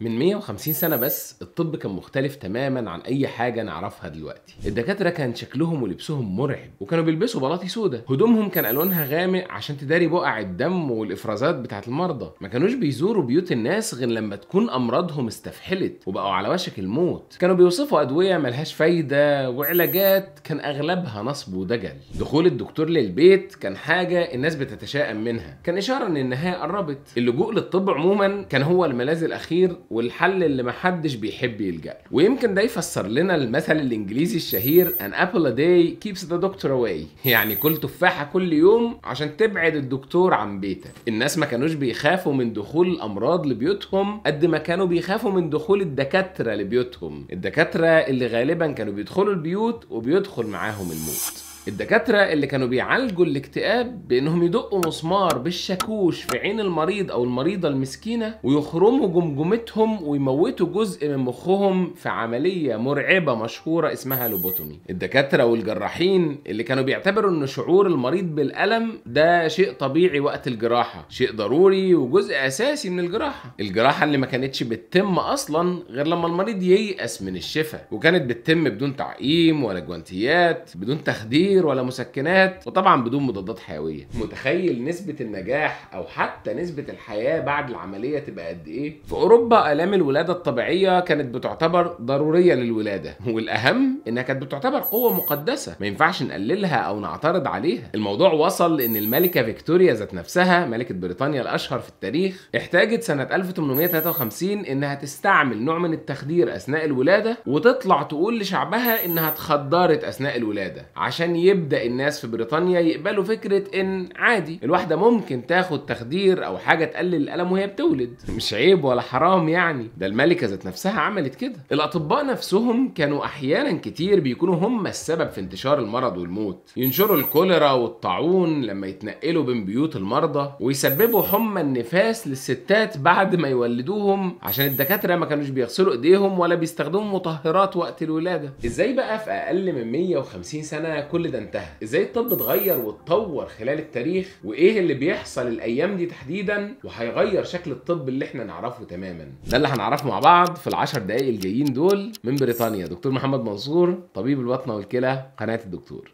من 150 سنة بس الطب كان مختلف تماما عن أي حاجة نعرفها دلوقتي الدكاترة كان شكلهم ولبسهم مرعب وكانوا بيلبسوا بلاطي سودا هدومهم كان ألوانها غامق عشان تداري بقع الدم والإفرازات بتاعة المرضى ما كانوش بيزوروا بيوت الناس غير لما تكون أمراضهم استفحلت وبقوا على وشك الموت كانوا بيوصفوا أدوية ملهاش فايدة وعلاجات كان أغلبها نصب ودجل دخول الدكتور للبيت كان حاجة الناس بتتشائم منها كان إشارة إن النهاية قربت اللجوء للطب عموما كان هو الملاذ الأخير والحل اللي محدش بيحب يلجأ له ويمكن ده يفسر لنا المثل الإنجليزي الشهير an apple a day keeps the doctor away يعني كل تفاحة كل يوم عشان تبعد الدكتور عن بيتك الناس ما كانوش بيخافوا من دخول الأمراض لبيوتهم قد ما كانوا بيخافوا من دخول الدكاترة لبيوتهم الدكاترة اللي غالبا كانوا بيدخلوا البيوت وبيدخل معاهم الموت الدكاترة اللي كانوا بيعالجوا الاكتئاب بانهم يدقوا مسمار بالشاكوش في عين المريض او المريضة المسكينة ويخرموا جمجمتهم ويموتوا جزء من مخهم في عملية مرعبة مشهورة اسمها لوبوتومي الدكاترة والجراحين اللي كانوا بيعتبروا ان شعور المريض بالألم ده شيء طبيعي وقت الجراحة شيء ضروري وجزء اساسي من الجراحة الجراحة اللي ما كانتش بتتم اصلا غير لما المريض ييأس من الشفاء وكانت بتتم بدون تعقيم ولا جوانتيات بدون تخدير عصير ولا مسكنات وطبعا بدون مضادات حيويه متخيل نسبه النجاح او حتى نسبه الحياه بعد العمليه تبقى قد ايه في اوروبا الام الولاده الطبيعيه كانت بتعتبر ضروريه للولاده والاهم انها كانت بتعتبر قوه مقدسه ما ينفعش نقللها او نعترض عليها الموضوع وصل لان الملكه فيكتوريا ذات نفسها ملكه بريطانيا الاشهر في التاريخ احتاجت سنه 1853 انها تستعمل نوع من التخدير اثناء الولاده وتطلع تقول لشعبها انها اتخدرت اثناء الولاده عشان يبدا الناس في بريطانيا يقبلوا فكره ان عادي الواحده ممكن تاخد تخدير او حاجه تقلل الالم وهي بتولد مش عيب ولا حرام يعني ده الملكه ذات نفسها عملت كده الاطباء نفسهم كانوا احيانا كتير بيكونوا هم السبب في انتشار المرض والموت ينشروا الكوليرا والطاعون لما يتنقلوا بين بيوت المرضى ويسببوا حمى النفاس للستات بعد ما يولدوهم عشان الدكاتره ما كانوش بيغسلوا ايديهم ولا بيستخدموا مطهرات وقت الولاده ازاي بقى في اقل من 150 سنه كل ده انتهى ازاي الطب اتغير واتطور خلال التاريخ وايه اللي بيحصل الايام دي تحديدا وهيغير شكل الطب اللي احنا نعرفه تماما ده اللي هنعرفه مع بعض في العشر دقايق الجايين دول من بريطانيا دكتور محمد منصور طبيب البطنه والكلى قناه الدكتور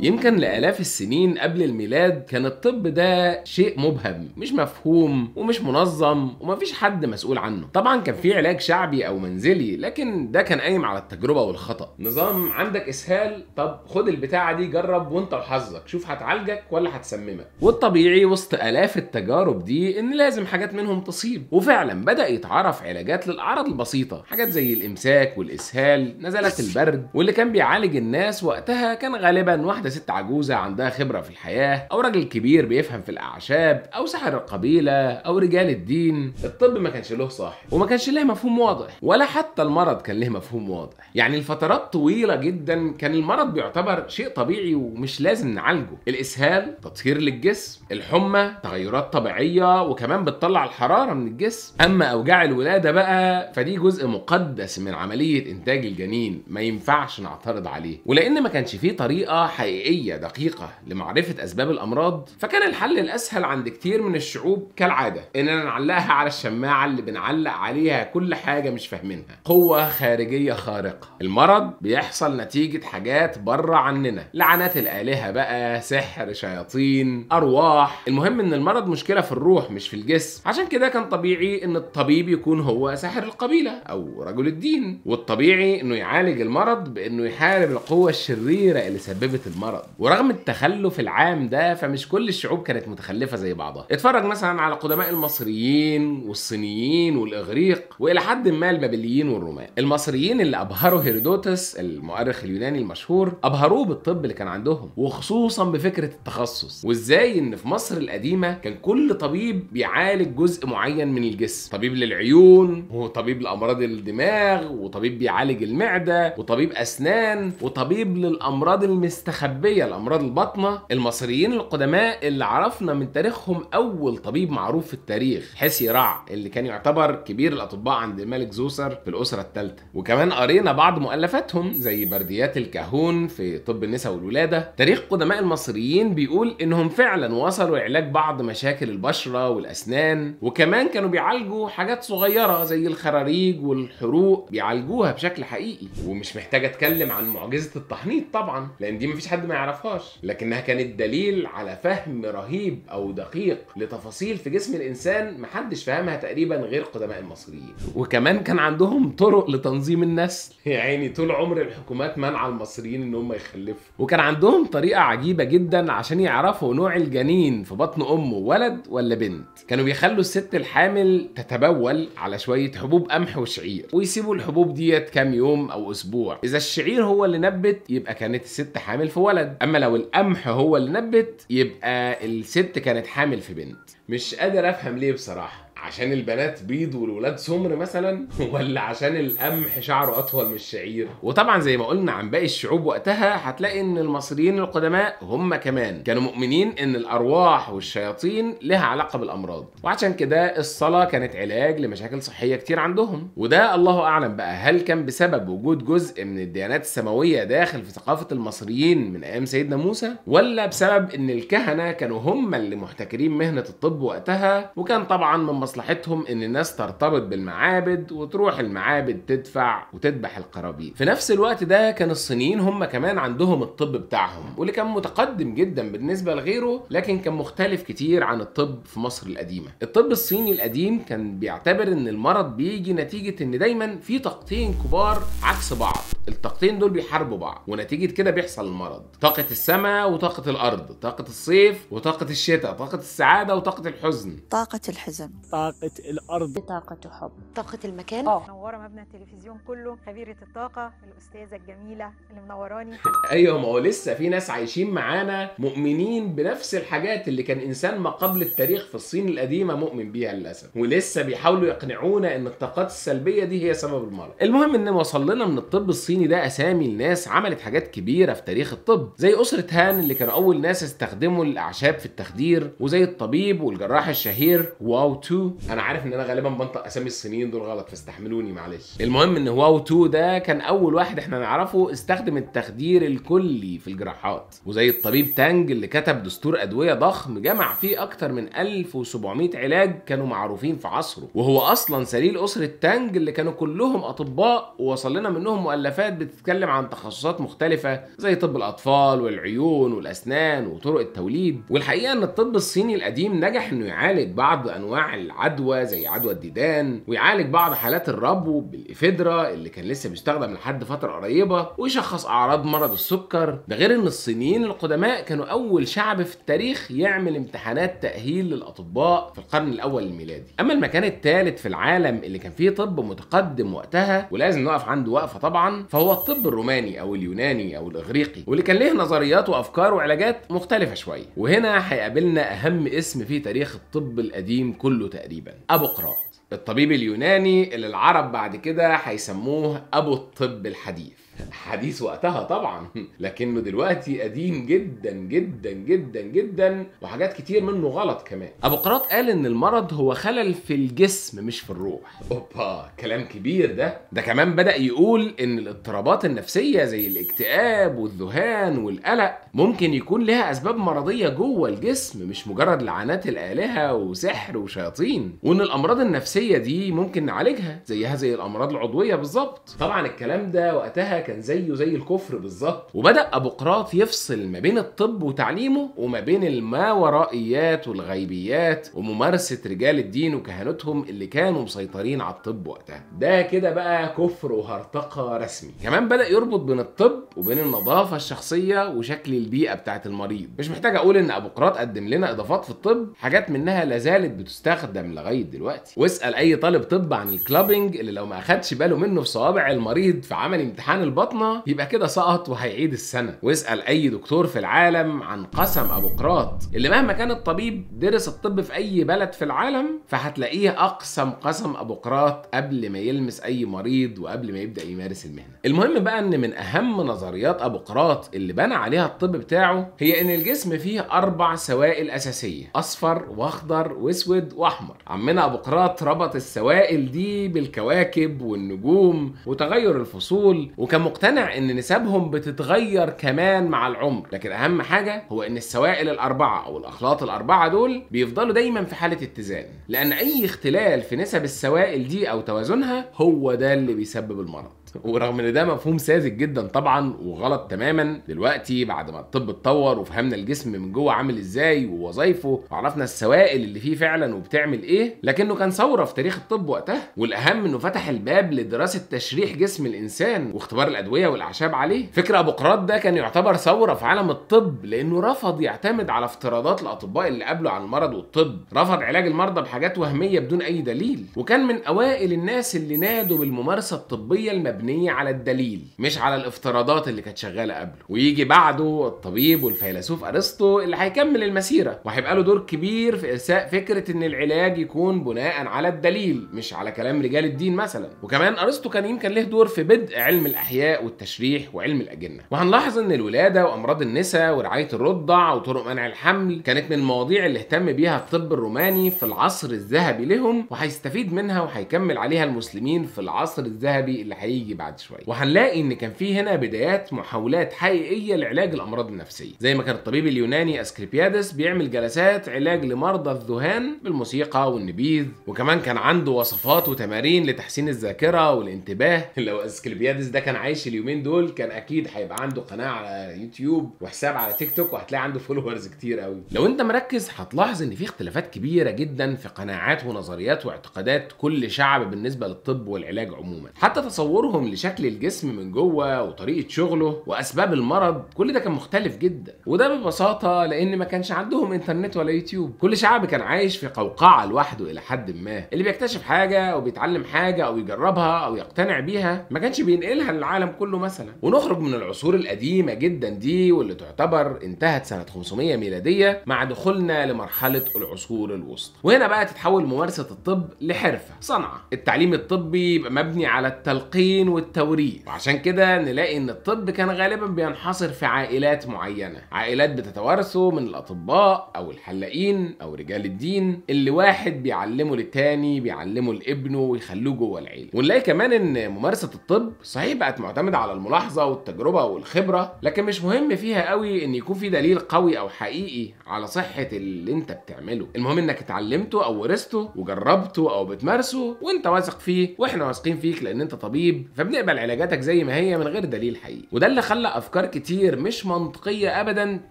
يمكن لآلاف السنين قبل الميلاد كان الطب ده شيء مبهم مش مفهوم ومش منظم ومفيش حد مسؤول عنه طبعا كان في علاج شعبي او منزلي لكن ده كان قايم على التجربه والخطا نظام عندك اسهال طب خد البتاعه دي جرب وانت وحظك شوف هتعالجك ولا هتسممك والطبيعي وسط الاف التجارب دي ان لازم حاجات منهم تصيب وفعلا بدا يتعرف علاجات للاعراض البسيطه حاجات زي الامساك والاسهال نزلات البرد واللي كان بيعالج الناس وقتها كان غالبا واحده واحده ست عجوزه عندها خبره في الحياه او راجل كبير بيفهم في الاعشاب او ساحر القبيله او رجال الدين الطب ما كانش له صاحب وما كانش له مفهوم واضح ولا حتى المرض كان له مفهوم واضح يعني الفترات طويله جدا كان المرض بيعتبر شيء طبيعي ومش لازم نعالجه الاسهال تطهير للجسم الحمى تغيرات طبيعيه وكمان بتطلع الحراره من الجسم اما اوجاع الولاده بقى فدي جزء مقدس من عمليه انتاج الجنين ما ينفعش نعترض عليه ولان ما كانش فيه طريقه حقيقيه حقيقيه دقيقه لمعرفه اسباب الامراض فكان الحل الاسهل عند كتير من الشعوب كالعاده اننا نعلقها على الشماعه اللي بنعلق عليها كل حاجه مش فاهمينها قوه خارجيه خارقه المرض بيحصل نتيجه حاجات بره عننا لعنات الالهه بقى سحر شياطين ارواح المهم ان المرض مشكله في الروح مش في الجسم عشان كده كان طبيعي ان الطبيب يكون هو ساحر القبيله او رجل الدين والطبيعي انه يعالج المرض بانه يحارب القوه الشريره اللي سببت المرض المرض ورغم التخلف العام ده فمش كل الشعوب كانت متخلفه زي بعضها اتفرج مثلا على قدماء المصريين والصينيين والاغريق والى حد ما البابليين والرومان المصريين اللي ابهروا هيرودوتس المؤرخ اليوناني المشهور ابهروه بالطب اللي كان عندهم وخصوصا بفكره التخصص وازاي ان في مصر القديمه كان كل طبيب بيعالج جزء معين من الجسم طبيب للعيون وطبيب لامراض الدماغ وطبيب بيعالج المعده وطبيب اسنان وطبيب للامراض المستخبئه المتنبيه لامراض البطنه المصريين القدماء اللي عرفنا من تاريخهم اول طبيب معروف في التاريخ حسي رع اللي كان يعتبر كبير الاطباء عند الملك زوسر في الاسره الثالثه وكمان قرينا بعض مؤلفاتهم زي برديات الكهون في طب النساء والولاده تاريخ قدماء المصريين بيقول انهم فعلا وصلوا علاج بعض مشاكل البشره والاسنان وكمان كانوا بيعالجوا حاجات صغيره زي الخراريج والحروق بيعالجوها بشكل حقيقي ومش محتاج اتكلم عن معجزه التحنيط طبعا لان دي مفيش حد ما يعرفهاش لكنها كانت دليل على فهم رهيب او دقيق لتفاصيل في جسم الانسان محدش فهمها تقريبا غير قدماء المصريين وكمان كان عندهم طرق لتنظيم النسل عيني طول عمر الحكومات منع المصريين ان هم يخلفوا وكان عندهم طريقه عجيبه جدا عشان يعرفوا نوع الجنين في بطن امه ولد ولا بنت كانوا بيخلوا الست الحامل تتبول على شويه حبوب قمح وشعير ويسيبوا الحبوب ديت كام يوم او اسبوع اذا الشعير هو اللي نبت يبقى كانت الست حامل في ولد ولد اما لو القمح هو اللي نبت يبقى الست كانت حامل في بنت مش قادر افهم ليه بصراحه عشان البنات بيض والولاد سمر مثلا ولا عشان القمح شعره اطول من الشعير وطبعا زي ما قلنا عن باقي الشعوب وقتها هتلاقي ان المصريين القدماء هم كمان كانوا مؤمنين ان الارواح والشياطين لها علاقه بالامراض وعشان كده الصلاه كانت علاج لمشاكل صحيه كتير عندهم وده الله اعلم بقى هل كان بسبب وجود جزء من الديانات السماويه داخل في ثقافه المصريين من ايام سيدنا موسى ولا بسبب ان الكهنه كانوا هم اللي محتكرين مهنه الطب وقتها وكان طبعا من مصلحتهم ان الناس ترتبط بالمعابد وتروح المعابد تدفع وتذبح القرابين في نفس الوقت ده كان الصينيين هم كمان عندهم الطب بتاعهم واللي كان متقدم جدا بالنسبه لغيره لكن كان مختلف كتير عن الطب في مصر القديمه الطب الصيني القديم كان بيعتبر ان المرض بيجي نتيجه ان دايما في طاقتين كبار عكس بعض الطاقتين دول بيحاربوا بعض ونتيجه كده بيحصل المرض طاقه السماء وطاقه الارض طاقه الصيف وطاقه الشتاء طاقه السعاده وطاقه الحزن طاقه الحزن طاقة الأرض طاقة حب طاقة المكان اه منورة مبنى التلفزيون كله خبيرة الطاقة الأستاذة الجميلة اللي منوراني أيوة ما هو لسه في ناس عايشين معانا مؤمنين بنفس الحاجات اللي كان إنسان ما قبل التاريخ في الصين القديمة مؤمن بيها للأسف ولسه بيحاولوا يقنعونا إن الطاقات السلبية دي هي سبب المرض المهم إن وصل لنا من الطب الصيني ده أسامي لناس عملت حاجات كبيرة في تاريخ الطب زي أسرة هان اللي كانوا أول ناس استخدموا الأعشاب في التخدير وزي الطبيب والجراح الشهير واو تو انا عارف ان انا غالبا بنطق اسامي الصينيين دول غلط فاستحملوني معلش المهم ان هواو 2 ده كان اول واحد احنا نعرفه استخدم التخدير الكلي في الجراحات وزي الطبيب تانج اللي كتب دستور ادويه ضخم جمع فيه اكتر من 1700 علاج كانوا معروفين في عصره وهو اصلا سليل اسره تانج اللي كانوا كلهم اطباء ووصل لنا منهم مؤلفات بتتكلم عن تخصصات مختلفه زي طب الاطفال والعيون والاسنان وطرق التوليد والحقيقه ان الطب الصيني القديم نجح انه يعالج بعض انواع عدوى زي عدوى الديدان ويعالج بعض حالات الربو بالإفيدرا اللي كان لسه بيستخدم لحد فترة قريبة ويشخص أعراض مرض السكر ده غير إن الصينيين القدماء كانوا أول شعب في التاريخ يعمل امتحانات تأهيل للأطباء في القرن الأول الميلادي أما المكان الثالث في العالم اللي كان فيه طب متقدم وقتها ولازم نقف عنده وقفة طبعا فهو الطب الروماني أو اليوناني أو الإغريقي واللي كان ليه نظريات وأفكار وعلاجات مختلفة شوية وهنا هيقابلنا أهم اسم في تاريخ الطب القديم كله تقريبا تقريبا ابو قراط الطبيب اليوناني اللي العرب بعد كده هيسموه ابو الطب الحديث حديث وقتها طبعا لكنه دلوقتي قديم جدا جدا جدا جدا وحاجات كتير منه غلط كمان ابو قراط قال ان المرض هو خلل في الجسم مش في الروح اوبا كلام كبير ده ده كمان بدا يقول ان الاضطرابات النفسيه زي الاكتئاب والذهان والقلق ممكن يكون لها اسباب مرضيه جوه الجسم مش مجرد لعنات الالهه وسحر وشياطين وان الامراض النفسيه دي ممكن نعالجها زيها زي الامراض العضويه بالظبط طبعا الكلام ده وقتها كان زيه زي الكفر بالظبط وبدا ابوقراط يفصل ما بين الطب وتعليمه وما بين الماورائيات والغيبيات وممارسه رجال الدين وكهنتهم اللي كانوا مسيطرين على الطب وقتها ده كده بقى كفر وهرطقه رسمي كمان بدا يربط بين الطب وبين النظافه الشخصيه وشكل البيئه بتاعه المريض مش محتاج اقول ان ابوقراط قدم لنا اضافات في الطب حاجات منها لا زالت بتستخدم لغايه دلوقتي واسال اي طالب طب عن الكلابنج اللي لو ما اخدش باله منه في صوابع المريض في عمل امتحان البطنه يبقى كده سقط وهيعيد السنه واسال اي دكتور في العالم عن قسم ابوقراط اللي مهما كان الطبيب درس الطب في اي بلد في العالم فهتلاقيه اقسم قسم ابوقراط قبل ما يلمس اي مريض وقبل ما يبدا يمارس المهنه المهم بقى ان من اهم نظريات ابوقراط اللي بنى عليها الطب بتاعه هي ان الجسم فيه اربع سوائل اساسيه اصفر واخضر واسود واحمر عمنا ابوقراط ربط السوائل دي بالكواكب والنجوم وتغير الفصول وكان مقتنع ان نسبهم بتتغير كمان مع العمر لكن اهم حاجه هو ان السوائل الاربعه او الاخلاط الاربعه دول بيفضلوا دايما في حاله اتزان لان اي اختلال في نسب السوائل دي او توازنها هو ده اللي بيسبب المرض ورغم ان ده مفهوم ساذج جدا طبعا وغلط تماما دلوقتي بعد ما الطب اتطور وفهمنا الجسم من جوه عامل ازاي ووظايفه وعرفنا السوائل اللي فيه فعلا وبتعمل ايه لكنه كان ثوره في تاريخ الطب وقتها والاهم انه فتح الباب لدراسه تشريح جسم الانسان واختبار الادويه والاعشاب عليه فكر ابو ده كان يعتبر ثوره في عالم الطب لانه رفض يعتمد على افتراضات الاطباء اللي قبله عن المرض والطب رفض علاج المرضى بحاجات وهميه بدون اي دليل وكان من اوائل الناس اللي نادوا بالممارسه الطبيه المبنيه مبنيه على الدليل مش على الافتراضات اللي كانت شغاله قبله ويجي بعده الطبيب والفيلسوف ارسطو اللي هيكمل المسيره وهيبقى له دور كبير في ارساء فكره ان العلاج يكون بناء على الدليل مش على كلام رجال الدين مثلا وكمان ارسطو كان يمكن له دور في بدء علم الاحياء والتشريح وعلم الاجنه وهنلاحظ ان الولاده وامراض النساء ورعايه الرضع وطرق منع الحمل كانت من المواضيع اللي اهتم بيها الطب الروماني في العصر الذهبي لهم وهيستفيد منها وهيكمل عليها المسلمين في العصر الذهبي اللي هيجي هيجي بعد شويه وهنلاقي ان كان في هنا بدايات محاولات حقيقيه لعلاج الامراض النفسيه زي ما كان الطبيب اليوناني اسكريبيادس بيعمل جلسات علاج لمرضى الذهان بالموسيقى والنبيذ وكمان كان عنده وصفات وتمارين لتحسين الذاكره والانتباه لو اسكريبيادس ده كان عايش اليومين دول كان اكيد هيبقى عنده قناه على يوتيوب وحساب على تيك توك وهتلاقي عنده فولورز كتير قوي لو انت مركز هتلاحظ ان في اختلافات كبيره جدا في قناعات ونظريات واعتقادات كل شعب بالنسبه للطب والعلاج عموما حتى تصورهم تفاهم لشكل الجسم من جوه وطريقه شغله واسباب المرض كل ده كان مختلف جدا وده ببساطه لان ما كانش عندهم انترنت ولا يوتيوب كل شعب كان عايش في قوقعه لوحده الى حد ما اللي بيكتشف حاجه او بيتعلم حاجه او يجربها او يقتنع بيها ما كانش بينقلها للعالم كله مثلا ونخرج من العصور القديمه جدا دي واللي تعتبر انتهت سنه 500 ميلاديه مع دخولنا لمرحله العصور الوسطى وهنا بقى تتحول ممارسه الطب لحرفه صنعه التعليم الطبي يبقى مبني على التلقين الجين والتوريث وعشان كده نلاقي ان الطب كان غالبا بينحصر في عائلات معينه عائلات بتتوارثه من الاطباء او الحلاقين او رجال الدين اللي واحد بيعلمه للتاني بيعلمه لابنه ويخلوه جوه العيله ونلاقي كمان ان ممارسه الطب صحيح بقت معتمده على الملاحظه والتجربه والخبره لكن مش مهم فيها قوي ان يكون في دليل قوي او حقيقي على صحه اللي انت بتعمله المهم انك اتعلمته او ورثته وجربته او بتمارسه وانت واثق فيه واحنا واثقين فيك لان انت طبيب فبنقبل علاجاتك زي ما هي من غير دليل حقيقي وده اللي خلى افكار كتير مش منطقيه ابدا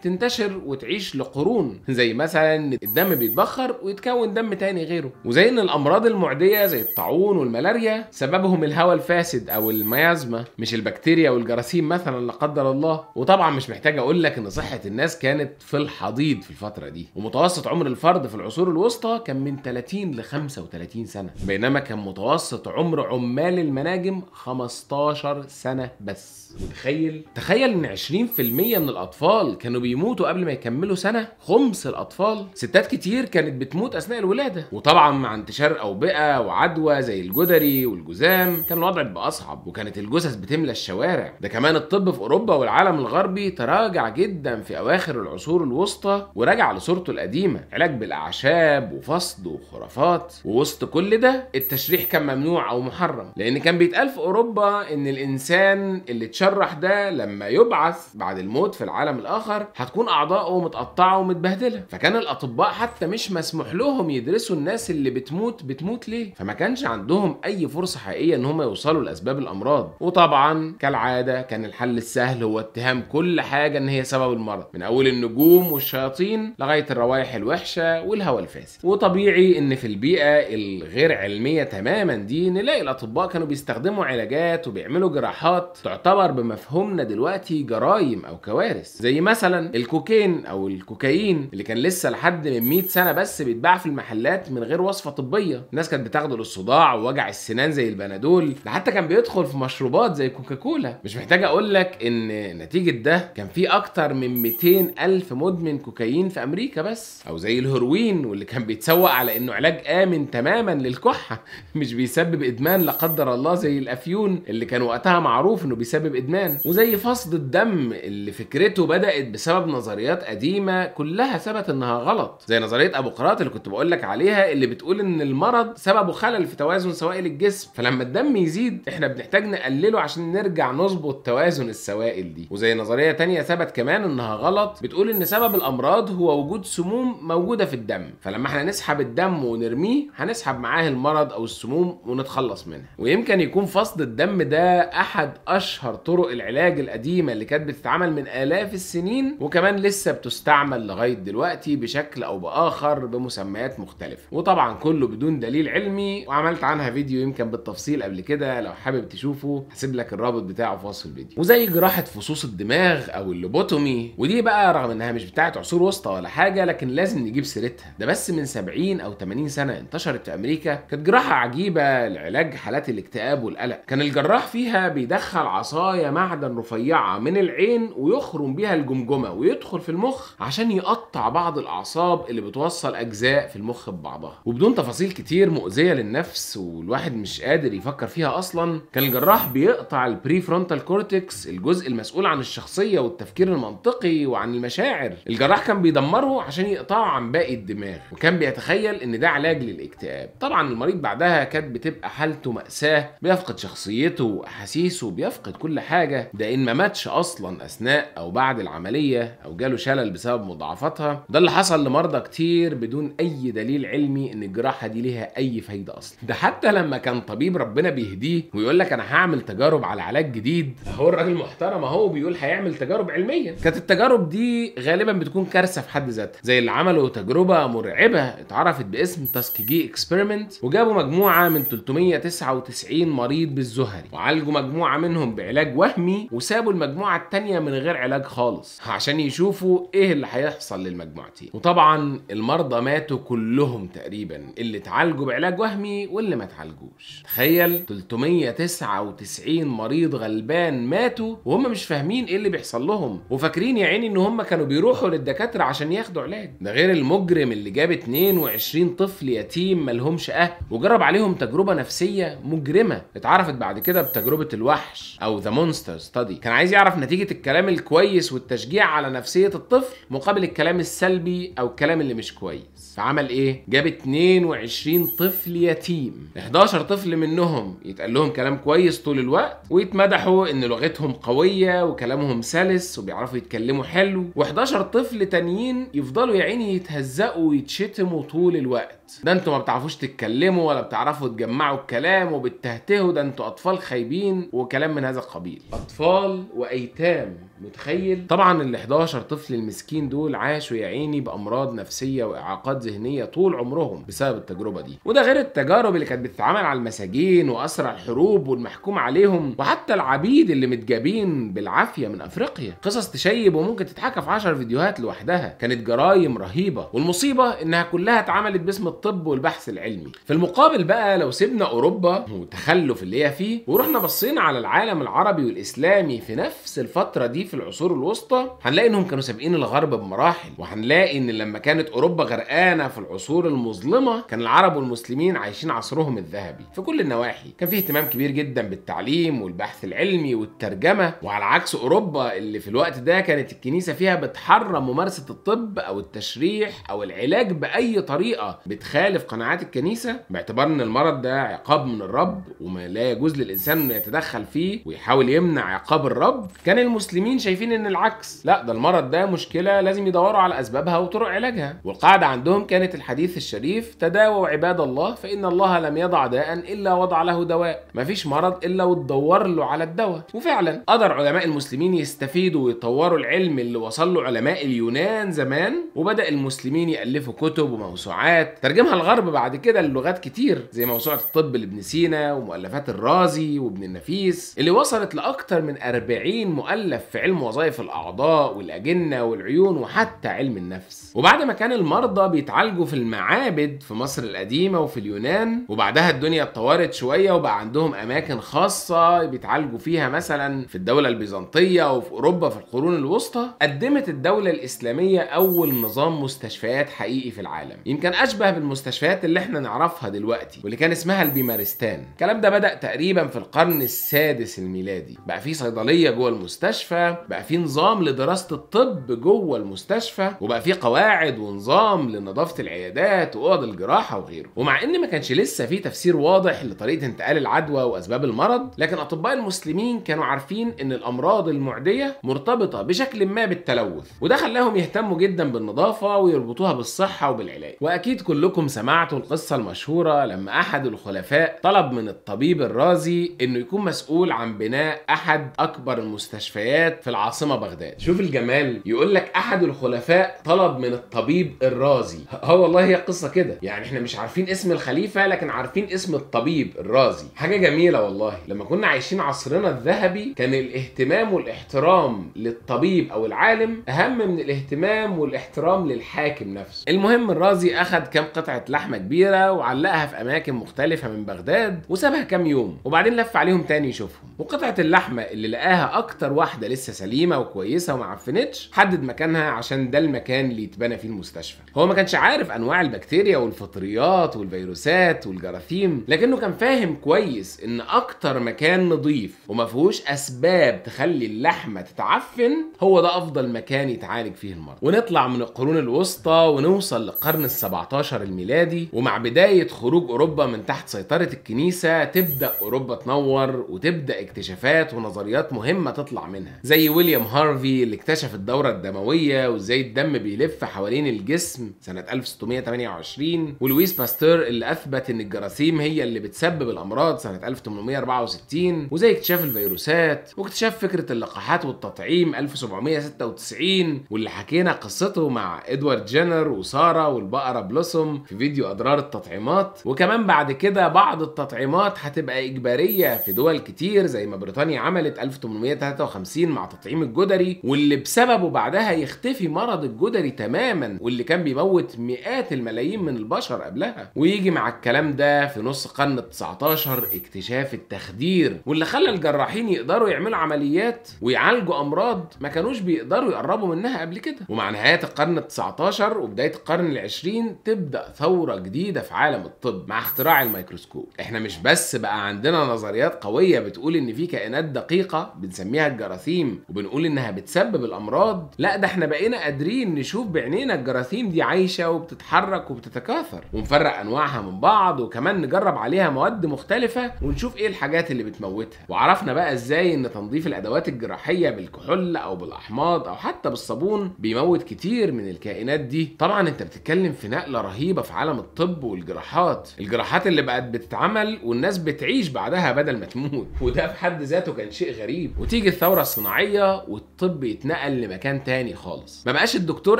تنتشر وتعيش لقرون زي مثلا الدم بيتبخر ويتكون دم تاني غيره وزي ان الامراض المعديه زي الطاعون والملاريا سببهم الهواء الفاسد او الميازما مش البكتيريا والجراثيم مثلا لا قدر الله وطبعا مش محتاج اقول لك ان صحه الناس كانت في الحضيض في الفتره دي ومتوسط عمر الفرد في العصور الوسطى كان من 30 ل 35 سنه بينما كان متوسط عمر عمال المناجم 15 سنه بس متخيل تخيل ان 20% من الاطفال كانوا بيموتوا قبل ما يكملوا سنه خمس الاطفال ستات كتير كانت بتموت اثناء الولاده وطبعا مع انتشار اوبئه وعدوى زي الجدري والجزام كان الوضع بقى اصعب وكانت الجثث بتملى الشوارع ده كمان الطب في اوروبا والعالم الغربي تراجع جدا في اواخر العصور الوسطى ورجع لصورته القديمه علاج بالاعشاب وفصد وخرافات ووسط كل ده التشريح كان ممنوع او محرم لان كان بيتقال في اوروبا اوروبا ان الانسان اللي اتشرح ده لما يبعث بعد الموت في العالم الاخر هتكون اعضائه متقطعه ومتبهدله فكان الاطباء حتى مش مسموح لهم يدرسوا الناس اللي بتموت بتموت ليه فما كانش عندهم اي فرصه حقيقيه ان هم يوصلوا لاسباب الامراض وطبعا كالعاده كان الحل السهل هو اتهام كل حاجه ان هي سبب المرض من اول النجوم والشياطين لغايه الروائح الوحشه والهواء الفاسد وطبيعي ان في البيئه الغير علميه تماما دي نلاقي الاطباء كانوا بيستخدموا علاجات علاجات وبيعملوا جراحات تعتبر بمفهومنا دلوقتي جرايم او كوارث زي مثلا الكوكين او الكوكايين اللي كان لسه لحد من 100 سنه بس بيتباع في المحلات من غير وصفه طبيه الناس كانت بتاخده للصداع ووجع السنان زي البنادول ده حتى كان بيدخل في مشروبات زي كوكاكولا مش محتاج اقول لك ان نتيجه ده كان في اكتر من 200 الف مدمن كوكايين في امريكا بس او زي الهروين واللي كان بيتسوق على انه علاج امن تماما للكحه مش بيسبب ادمان لا قدر الله زي الافيون الديون اللي كان وقتها معروف انه بيسبب ادمان وزي فصد الدم اللي فكرته بدات بسبب نظريات قديمه كلها ثبت انها غلط زي نظريه ابو قراط اللي كنت بقول لك عليها اللي بتقول ان المرض سببه خلل في توازن سوائل الجسم فلما الدم يزيد احنا بنحتاج نقلله عشان نرجع نظبط توازن السوائل دي وزي نظريه تانية ثبت كمان انها غلط بتقول ان سبب الامراض هو وجود سموم موجوده في الدم فلما احنا نسحب الدم ونرميه هنسحب معاه المرض او السموم ونتخلص منها ويمكن يكون فصد الدم ده احد اشهر طرق العلاج القديمه اللي كانت بتتعمل من الاف السنين وكمان لسه بتستعمل لغايه دلوقتي بشكل او باخر بمسميات مختلفه وطبعا كله بدون دليل علمي وعملت عنها فيديو يمكن بالتفصيل قبل كده لو حابب تشوفه هسيب لك الرابط بتاعه في وصف الفيديو وزي جراحه فصوص الدماغ او اللوبوتومي ودي بقى رغم انها مش بتاعت عصور وسطى ولا حاجه لكن لازم نجيب سيرتها ده بس من 70 او 80 سنه انتشرت في امريكا كانت جراحه عجيبه لعلاج حالات الاكتئاب والقلق كان كان الجراح فيها بيدخل عصاية معدن رفيعة من العين ويخرم بيها الجمجمة ويدخل في المخ عشان يقطع بعض الأعصاب اللي بتوصل أجزاء في المخ ببعضها وبدون تفاصيل كتير مؤذية للنفس والواحد مش قادر يفكر فيها أصلا كان الجراح بيقطع البري فرونتال كورتكس الجزء المسؤول عن الشخصية والتفكير المنطقي وعن المشاعر الجراح كان بيدمره عشان يقطعه عن باقي الدماغ وكان بيتخيل إن ده علاج للاكتئاب طبعا المريض بعدها كانت بتبقى حالته مأساة بيفقد شخصية شخصيته وأحاسيسه بيفقد كل حاجة ده إن ما ماتش أصلا أثناء أو بعد العملية أو جاله شلل بسبب مضاعفاتها ده اللي حصل لمرضى كتير بدون أي دليل علمي إن الجراحة دي ليها أي فايدة أصلا ده حتى لما كان طبيب ربنا بيهديه ويقول لك أنا هعمل تجارب على علاج جديد هو الراجل محترم أهو بيقول هيعمل تجارب علمية كانت التجارب دي غالبا بتكون كارثة في حد ذاتها زي اللي عملوا تجربة مرعبة اتعرفت باسم تاسكيجي اكسبيرمنت وجابوا مجموعة من 399 مريض بالزوم الزهري وعالجوا مجموعة منهم بعلاج وهمي وسابوا المجموعة التانية من غير علاج خالص عشان يشوفوا ايه اللي هيحصل للمجموعتين وطبعا المرضى ماتوا كلهم تقريبا اللي اتعالجوا بعلاج وهمي واللي ما اتعالجوش تخيل 399 مريض غلبان ماتوا وهم مش فاهمين ايه اللي بيحصل لهم وفاكرين يا عيني ان هم كانوا بيروحوا للدكاترة عشان ياخدوا علاج ده غير المجرم اللي جاب 22 طفل يتيم ملهمش اهل وجرب عليهم تجربة نفسية مجرمة اتعرفت بعد بعد كده بتجربه الوحش او ذا مونستر ستادي كان عايز يعرف نتيجه الكلام الكويس والتشجيع على نفسيه الطفل مقابل الكلام السلبي او الكلام اللي مش كويس فعمل ايه جاب 22 طفل يتيم 11 طفل منهم يتقال لهم كلام كويس طول الوقت ويتمدحوا ان لغتهم قويه وكلامهم سلس وبيعرفوا يتكلموا حلو و11 طفل تانيين يفضلوا يا عيني يتهزقوا ويتشتموا طول الوقت الوقت ده انتوا ما بتعرفوش تتكلموا ولا بتعرفوا تجمعوا الكلام وبتتهتهوا ده انتوا اطفال خايبين وكلام من هذا القبيل اطفال وايتام متخيل طبعا ال 11 طفل المسكين دول عاشوا يا عيني بامراض نفسيه واعاقات ذهنيه طول عمرهم بسبب التجربه دي وده غير التجارب اللي كانت بتتعمل على المساجين واسرى الحروب والمحكوم عليهم وحتى العبيد اللي متجابين بالعافيه من افريقيا قصص تشيب وممكن تتحكى في 10 فيديوهات لوحدها كانت جرايم رهيبه والمصيبه انها كلها اتعملت باسم الطب والبحث العلمي في المقابل بقى لو سيبنا اوروبا والتخلف اللي هي فيه ورحنا بصينا على العالم العربي والاسلامي في نفس الفتره دي في العصور الوسطى هنلاقي انهم كانوا سابقين الغرب بمراحل وهنلاقي ان لما كانت اوروبا غرقانه في العصور المظلمه كان العرب والمسلمين عايشين عصرهم الذهبي في كل النواحي كان في اهتمام كبير جدا بالتعليم والبحث العلمي والترجمه وعلى عكس اوروبا اللي في الوقت ده كانت الكنيسه فيها بتحرم ممارسه الطب او التشريح او العلاج باي طريقه بتخالف قناعات الكنيسه باعتبار ان المرض ده عقاب من الرب وما لا يجوز للانسان انه يتدخل فيه ويحاول يمنع عقاب الرب كان المسلمين التانيين شايفين ان العكس لا ده المرض ده مشكله لازم يدوروا على اسبابها وطرق علاجها والقاعده عندهم كانت الحديث الشريف تداووا عباد الله فان الله لم يضع داء الا وضع له دواء مفيش مرض الا وتدور له على الدواء وفعلا قدر علماء المسلمين يستفيدوا ويطوروا العلم اللي وصل له علماء اليونان زمان وبدا المسلمين يالفوا كتب وموسوعات ترجمها الغرب بعد كده للغات كتير زي موسوعه الطب لابن سينا ومؤلفات الرازي وابن النفيس اللي وصلت لاكثر من 40 مؤلف في علم وظائف الأعضاء والأجنة والعيون وحتى علم النفس وبعد ما كان المرضى بيتعالجوا في المعابد في مصر القديمة وفي اليونان وبعدها الدنيا اتطورت شوية وبقى عندهم أماكن خاصة بيتعالجوا فيها مثلا في الدولة البيزنطية وفي أوروبا في القرون الوسطى قدمت الدولة الإسلامية أول نظام مستشفيات حقيقي في العالم يمكن أشبه بالمستشفيات اللي احنا نعرفها دلوقتي واللي كان اسمها البيمارستان الكلام ده بدأ تقريبا في القرن السادس الميلادي بقى في صيدلية جوه المستشفى بقى في نظام لدراسة الطب جوه المستشفى وبقى في قواعد مساعد ونظام لنظافه العيادات واوض الجراحه وغيره ومع ان ما كانش لسه في تفسير واضح لطريقه انتقال العدوى واسباب المرض لكن اطباء المسلمين كانوا عارفين ان الامراض المعديه مرتبطه بشكل ما بالتلوث وده خلاهم يهتموا جدا بالنظافه ويربطوها بالصحه وبالعلاج واكيد كلكم سمعتوا القصه المشهوره لما احد الخلفاء طلب من الطبيب الرازي انه يكون مسؤول عن بناء احد اكبر المستشفيات في العاصمه بغداد شوف الجمال يقول لك احد الخلفاء طلب من الطبيب الرازي اه والله هي قصه كده يعني احنا مش عارفين اسم الخليفه لكن عارفين اسم الطبيب الرازي حاجه جميله والله لما كنا عايشين عصرنا الذهبي كان الاهتمام والاحترام للطبيب او العالم اهم من الاهتمام والاحترام للحاكم نفسه المهم الرازي اخد كام قطعه لحمه كبيره وعلقها في اماكن مختلفه من بغداد وسابها كام يوم وبعدين لف عليهم تاني يشوفهم وقطعه اللحمه اللي لقاها اكتر واحده لسه سليمه وكويسه ومعفنتش حدد مكانها عشان ده المكان اللي اتبنى فيه المستشفى هو ما كانش عارف انواع البكتيريا والفطريات والفيروسات والجراثيم لكنه كان فاهم كويس ان اكتر مكان نظيف وما فيهوش اسباب تخلي اللحمه تتعفن هو ده افضل مكان يتعالج فيه المرض ونطلع من القرون الوسطى ونوصل للقرن ال17 الميلادي ومع بدايه خروج اوروبا من تحت سيطره الكنيسه تبدا اوروبا تنور وتبدا اكتشافات ونظريات مهمه تطلع منها زي ويليام هارفي اللي اكتشف الدوره الدمويه وازاي الدم بيلف حوالين الجسم سنة 1628 ولويس باستور اللي أثبت إن الجراثيم هي اللي بتسبب الأمراض سنة 1864 وزي اكتشاف الفيروسات واكتشاف فكرة اللقاحات والتطعيم 1796 واللي حكينا قصته مع إدوارد جينر وسارة والبقرة بلوسوم في فيديو أضرار التطعيمات وكمان بعد كده بعض التطعيمات هتبقى إجبارية في دول كتير زي ما بريطانيا عملت 1853 مع تطعيم الجدري واللي بسببه بعدها يختفي مرض الجدري تماما تماما واللي كان بيموت مئات الملايين من البشر قبلها ويجي مع الكلام ده في نص القرن ال 19 اكتشاف التخدير واللي خلى الجراحين يقدروا يعملوا عمليات ويعالجوا امراض ما كانوش بيقدروا يقربوا منها قبل كده ومع نهايه القرن ال 19 وبدايه القرن ال 20 تبدا ثوره جديده في عالم الطب مع اختراع الميكروسكوب احنا مش بس بقى عندنا نظريات قويه بتقول ان في كائنات دقيقه بنسميها الجراثيم وبنقول انها بتسبب الامراض لا ده احنا بقينا قادرين نشوف بعين عينينا الجراثيم دي عايشه وبتتحرك وبتتكاثر ونفرق انواعها من بعض وكمان نجرب عليها مواد مختلفه ونشوف ايه الحاجات اللي بتموتها وعرفنا بقى ازاي ان تنظيف الادوات الجراحيه بالكحول او بالاحماض او حتى بالصابون بيموت كتير من الكائنات دي طبعا انت بتتكلم في نقله رهيبه في عالم الطب والجراحات الجراحات اللي بقت بتتعمل والناس بتعيش بعدها بدل ما تموت وده في حد ذاته كان شيء غريب وتيجي الثوره الصناعيه والطب يتنقل لمكان تاني خالص ما بقاش الدكتور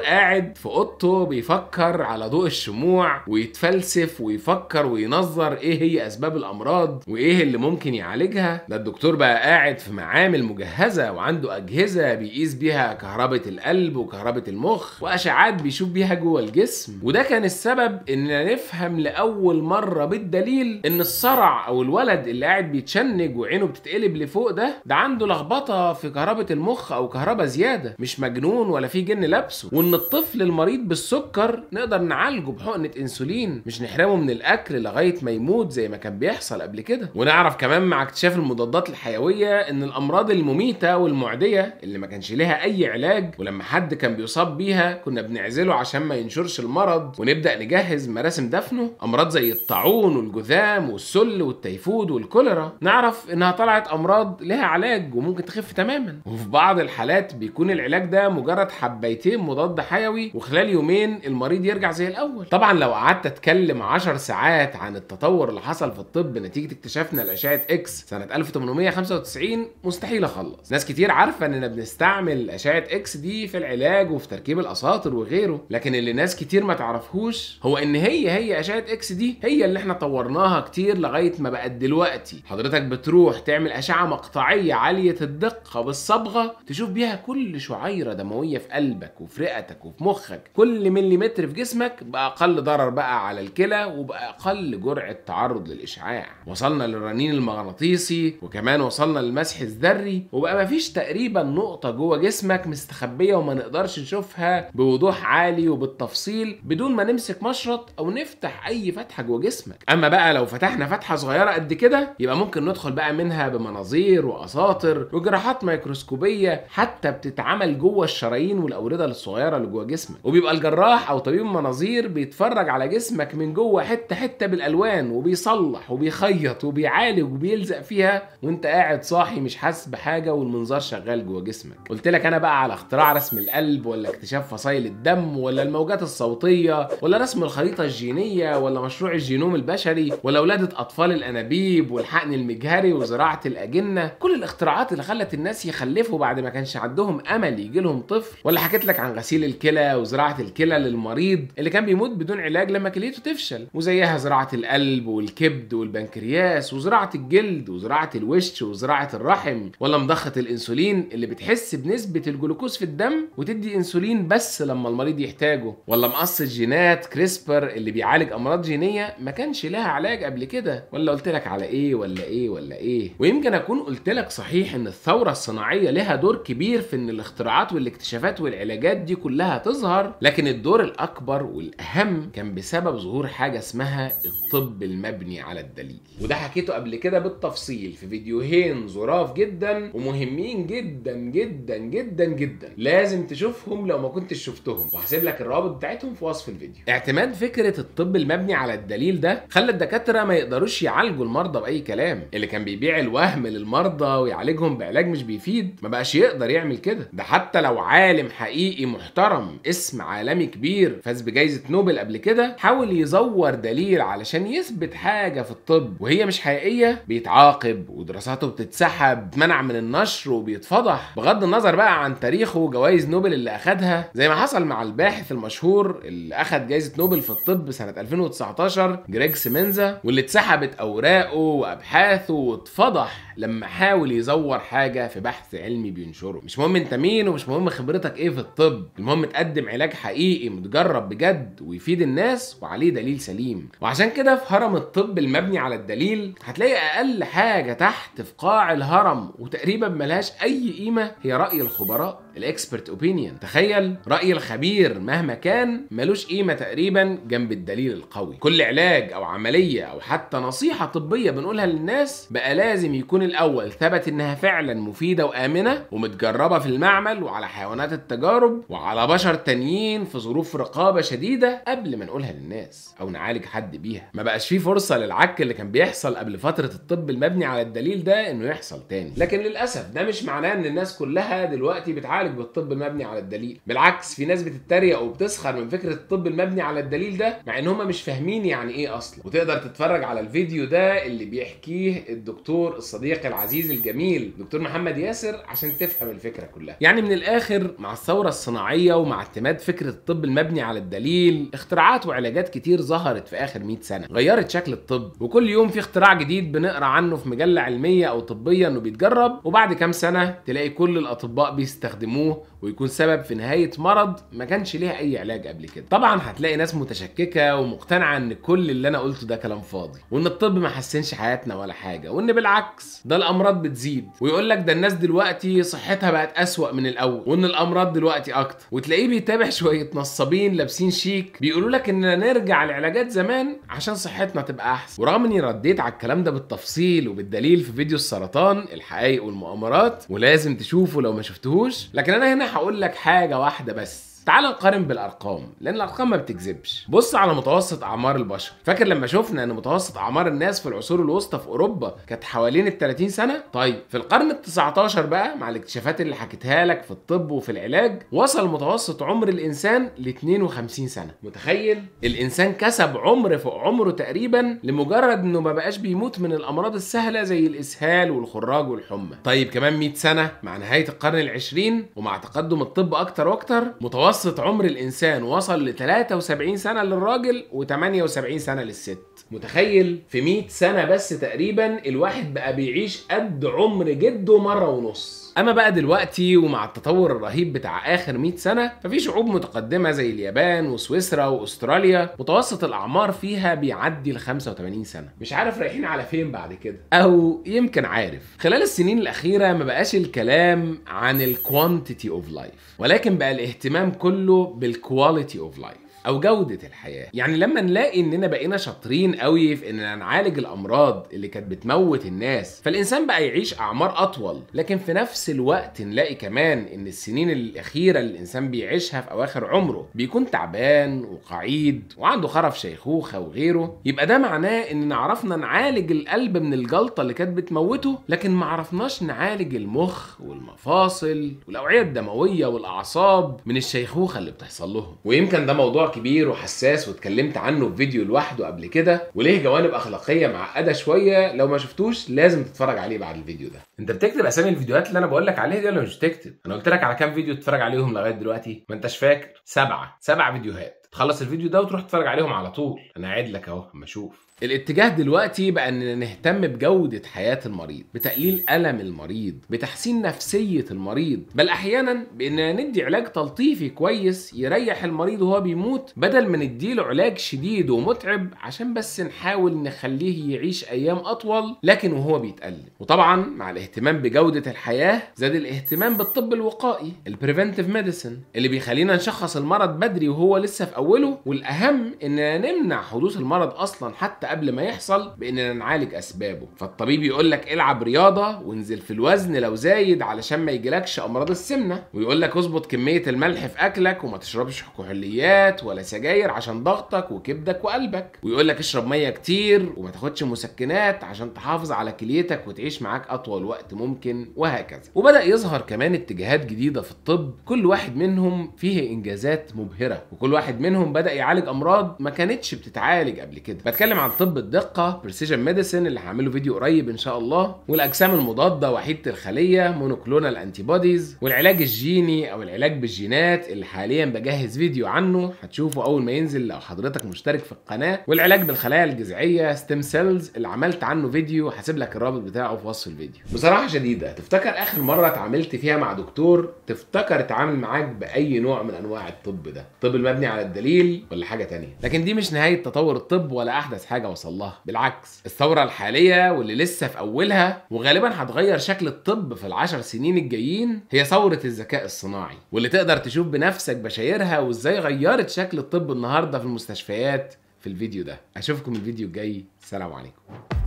قاعد قاعد في اوضته بيفكر على ضوء الشموع ويتفلسف ويفكر وينظر ايه هي اسباب الامراض وايه اللي ممكن يعالجها ده الدكتور بقى قاعد في معامل مجهزه وعنده اجهزه بيقيس بيها كهربه القلب وكهربه المخ واشعاعات بيشوف بيها جوه الجسم وده كان السبب اننا نفهم لاول مره بالدليل ان الصرع او الولد اللي قاعد بيتشنج وعينه بتتقلب لفوق ده ده عنده لخبطه في كهربه المخ او كهربه زياده مش مجنون ولا في جن لابسه وان الطفل الطفل المريض بالسكر نقدر نعالجه بحقنه انسولين مش نحرمه من الاكل لغايه ما يموت زي ما كان بيحصل قبل كده ونعرف كمان مع اكتشاف المضادات الحيويه ان الامراض المميته والمعديه اللي ما كانش ليها اي علاج ولما حد كان بيصاب بيها كنا بنعزله عشان ما ينشرش المرض ونبدا نجهز مراسم دفنه امراض زي الطاعون والجذام والسل والتيفود والكوليرا نعرف انها طلعت امراض لها علاج وممكن تخف تماما وفي بعض الحالات بيكون العلاج ده مجرد حبيتين مضاد حيوي قوي وخلال يومين المريض يرجع زي الاول طبعا لو قعدت اتكلم 10 ساعات عن التطور اللي حصل في الطب نتيجه اكتشافنا لاشعه اكس سنه 1895 مستحيل اخلص ناس كتير عارفه اننا بنستعمل اشعه اكس دي في العلاج وفي تركيب الاساطر وغيره لكن اللي ناس كتير ما تعرفهوش هو ان هي هي اشعه اكس دي هي اللي احنا طورناها كتير لغايه ما بقت دلوقتي حضرتك بتروح تعمل اشعه مقطعيه عاليه الدقه بالصبغه تشوف بيها كل شعيره دمويه في قلبك وفي رئتك وفي مخك كل مليمتر في جسمك باقل ضرر بقى على الكلى وباقل جرعه تعرض للاشعاع وصلنا للرنين المغناطيسي وكمان وصلنا للمسح الذري وبقى مفيش تقريبا نقطه جوه جسمك مستخبيه وما نقدرش نشوفها بوضوح عالي وبالتفصيل بدون ما نمسك مشرط او نفتح اي فتحه جوه جسمك اما بقى لو فتحنا فتحه صغيره قد كده يبقى ممكن ندخل بقى منها بمناظير واساطر وجراحات ميكروسكوبيه حتى بتتعمل جوه الشرايين والاورده الصغيره اللي جوه جسمك وبيبقى الجراح او طبيب المناظير بيتفرج على جسمك من جوه حته حته بالالوان وبيصلح وبيخيط وبيعالج وبيلزق فيها وانت قاعد صاحي مش حاسس بحاجه والمنظار شغال جوه جسمك قلت لك انا بقى على اختراع رسم القلب ولا اكتشاف فصائل الدم ولا الموجات الصوتيه ولا رسم الخريطه الجينيه ولا مشروع الجينوم البشري ولا ولاده اطفال الانابيب والحقن المجهري وزراعه الاجنه كل الاختراعات اللي خلت الناس يخلفوا بعد ما كانش عندهم امل يجي لهم طفل ولا حكيت لك عن غسيل الكلى الكلى وزراعه الكلى للمريض اللي كان بيموت بدون علاج لما كليته تفشل وزيها زراعه القلب والكبد والبنكرياس وزراعه الجلد وزراعه الوش وزراعه الرحم ولا مضخه الانسولين اللي بتحس بنسبه الجلوكوز في الدم وتدي انسولين بس لما المريض يحتاجه ولا مقص الجينات كريسبر اللي بيعالج امراض جينيه ما كانش لها علاج قبل كده ولا قلت لك على ايه ولا ايه ولا ايه ويمكن اكون قلت لك صحيح ان الثوره الصناعيه لها دور كبير في ان الاختراعات والاكتشافات والعلاجات دي كلها هتظهر لكن الدور الاكبر والاهم كان بسبب ظهور حاجه اسمها الطب المبني على الدليل وده حكيته قبل كده بالتفصيل في فيديوهين ظراف جدا ومهمين جدا جدا جدا جدا لازم تشوفهم لو ما كنتش شفتهم وهسيب لك الروابط بتاعتهم في وصف الفيديو اعتماد فكره الطب المبني على الدليل ده خلى الدكاتره ما يقدروش يعالجوا المرضى باي كلام اللي كان بيبيع الوهم للمرضى ويعالجهم بعلاج مش بيفيد ما بقاش يقدر يعمل كده ده حتى لو عالم حقيقي محترم اسم عالمي كبير فاز بجائزه نوبل قبل كده حاول يزور دليل علشان يثبت حاجه في الطب وهي مش حقيقيه بيتعاقب ودراساته بتتسحب منع من النشر وبيتفضح بغض النظر بقى عن تاريخه وجوائز نوبل اللي اخدها زي ما حصل مع الباحث المشهور اللي اخد جائزه نوبل في الطب سنه 2019 جريج سيمنزا واللي اتسحبت اوراقه وابحاثه واتفضح لما حاول يزور حاجه في بحث علمي بينشره مش مهم انت مين ومش مهم خبرتك ايه في الطب المهم تقدم علاج حقيقي متجرب بجد ويفيد الناس وعليه دليل سليم وعشان كده في هرم الطب المبني على الدليل هتلاقي اقل حاجه تحت في قاع الهرم وتقريبا ملهاش اي قيمه هي راي الخبراء الاكسبرت اوبينيون تخيل راي الخبير مهما كان ملوش قيمه تقريبا جنب الدليل القوي كل علاج او عمليه او حتى نصيحه طبيه بنقولها للناس بقى لازم يكون الاول ثبت انها فعلا مفيده وامنه ومتجربه في المعمل وعلى حيوانات التجارب وعلى بشر تانيين في ظروف رقابه شديده قبل ما نقولها للناس او نعالج حد بيها ما بقاش في فرصه للعك اللي كان بيحصل قبل فتره الطب المبني على الدليل ده انه يحصل تاني لكن للاسف ده مش معناه ان الناس كلها دلوقتي بتعالج بتعالج بالطب المبني على الدليل بالعكس في ناس بتتريق وبتسخر من فكره الطب المبني على الدليل ده مع ان هم مش فاهمين يعني ايه اصلا وتقدر تتفرج على الفيديو ده اللي بيحكيه الدكتور الصديق العزيز الجميل دكتور محمد ياسر عشان تفهم الفكره كلها يعني من الاخر مع الثوره الصناعيه ومع اعتماد فكره الطب المبني على الدليل اختراعات وعلاجات كتير ظهرت في اخر 100 سنه غيرت شكل الطب وكل يوم في اختراع جديد بنقرا عنه في مجله علميه او طبيه انه بيتجرب وبعد كام سنه تلاقي كل الاطباء بيستخدموه يسموه ويكون سبب في نهايه مرض ما كانش ليها اي علاج قبل كده طبعا هتلاقي ناس متشككه ومقتنعه ان كل اللي انا قلته ده كلام فاضي وان الطب ما حسنش حياتنا ولا حاجه وان بالعكس ده الامراض بتزيد ويقول لك ده الناس دلوقتي صحتها بقت اسوا من الاول وان الامراض دلوقتي اكتر وتلاقيه بيتابع شويه نصابين لابسين شيك بيقولوا لك اننا نرجع لعلاجات زمان عشان صحتنا تبقى احسن ورغم اني رديت على الكلام ده بالتفصيل وبالدليل في فيديو السرطان الحقائق والمؤامرات ولازم تشوفه لو ما شفتهوش لكن لكن انا هنا هقول لك حاجه واحده بس تعال نقارن بالارقام لان الارقام ما بتكذبش بص على متوسط اعمار البشر فاكر لما شفنا ان متوسط اعمار الناس في العصور الوسطى في اوروبا كانت حوالين ال 30 سنه طيب في القرن ال 19 بقى مع الاكتشافات اللي حكيتها لك في الطب وفي العلاج وصل متوسط عمر الانسان ل 52 سنه متخيل الانسان كسب عمر فوق عمره تقريبا لمجرد انه ما بقاش بيموت من الامراض السهله زي الاسهال والخراج والحمى طيب كمان 100 سنه مع نهايه القرن العشرين ومع تقدم الطب اكتر واكتر متوسط متوسط عمر الانسان وصل ل 73 سنه للراجل و78 سنه للست متخيل في 100 سنه بس تقريبا الواحد بقى بيعيش قد عمر جده مره ونص اما بقى دلوقتي ومع التطور الرهيب بتاع اخر 100 سنه ففي شعوب متقدمه زي اليابان وسويسرا واستراليا متوسط الاعمار فيها بيعدي ال 85 سنه مش عارف رايحين على فين بعد كده او يمكن عارف خلال السنين الاخيره ما بقاش الكلام عن الكوانتيتي اوف لايف ولكن بقى الاهتمام كله بالكواليتي اوف لايف او جوده الحياه يعني لما نلاقي اننا بقينا شاطرين قوي في اننا نعالج الامراض اللي كانت بتموت الناس فالانسان بقى يعيش اعمار اطول لكن في نفس الوقت نلاقي كمان ان السنين الاخيره اللي الانسان بيعيشها في اواخر عمره بيكون تعبان وقعيد وعنده خرف شيخوخه وغيره يبقى ده معناه اننا عرفنا نعالج القلب من الجلطه اللي كانت بتموته لكن ما عرفناش نعالج المخ والمفاصل والاوعيه الدمويه والاعصاب من الشيخوخه اللي بتحصل لهم ويمكن ده موضوع كبير وحساس واتكلمت عنه في فيديو لوحده قبل كده وليه جوانب اخلاقيه معقده شويه لو ما شفتوش لازم تتفرج عليه بعد الفيديو ده انت بتكتب اسامي الفيديوهات اللي انا بقول لك عليها دي ولا مش بتكتب انا قلت لك على كام فيديو تتفرج عليهم لغايه دلوقتي ما انتش فاكر سبعه سبع فيديوهات تخلص الفيديو ده وتروح تتفرج عليهم على طول انا قاعد لك اهو اما اشوف الاتجاه دلوقتي بقى اننا نهتم بجودة حياة المريض بتقليل ألم المريض بتحسين نفسية المريض بل أحيانا بأننا ندي علاج تلطيفي كويس يريح المريض وهو بيموت بدل ما نديله علاج شديد ومتعب عشان بس نحاول نخليه يعيش أيام أطول لكن وهو بيتألم وطبعا مع الاهتمام بجودة الحياة زاد الاهتمام بالطب الوقائي البريفنتيف ميديسن اللي بيخلينا نشخص المرض بدري وهو لسه في أوله والأهم إننا نمنع حدوث المرض أصلا حتى قبل ما يحصل باننا نعالج اسبابه فالطبيب يقول لك العب رياضه وانزل في الوزن لو زايد علشان ما يجيلكش امراض السمنه ويقول لك اظبط كميه الملح في اكلك وما تشربش كحوليات ولا سجاير عشان ضغطك وكبدك وقلبك ويقول لك اشرب ميه كتير وما تاخدش مسكنات عشان تحافظ على كليتك وتعيش معاك اطول وقت ممكن وهكذا وبدا يظهر كمان اتجاهات جديده في الطب كل واحد منهم فيه انجازات مبهره وكل واحد منهم بدا يعالج امراض ما كانتش بتتعالج قبل كده بتكلم عن طب الدقه بريسيجن ميديسن اللي هعمله فيديو قريب ان شاء الله والاجسام المضاده وحيده الخليه مونوكلونال انتي بوديز والعلاج الجيني او العلاج بالجينات اللي حاليا بجهز فيديو عنه هتشوفه اول ما ينزل لو حضرتك مشترك في القناه والعلاج بالخلايا الجذعيه ستيم سيلز اللي عملت عنه فيديو هسيب لك الرابط بتاعه في وصف الفيديو بصراحه شديده تفتكر اخر مره اتعاملت فيها مع دكتور تفتكر اتعامل معاك باي نوع من انواع الطب ده الطب المبني على الدليل ولا حاجه تانية لكن دي مش نهايه تطور الطب ولا احدث حاجه حاجه وصل لها بالعكس الثوره الحاليه واللي لسه في اولها وغالبا هتغير شكل الطب في العشر سنين الجايين هي ثوره الذكاء الصناعي واللي تقدر تشوف بنفسك بشايرها وازاي غيرت شكل الطب النهارده في المستشفيات في الفيديو ده اشوفكم الفيديو الجاي سلام عليكم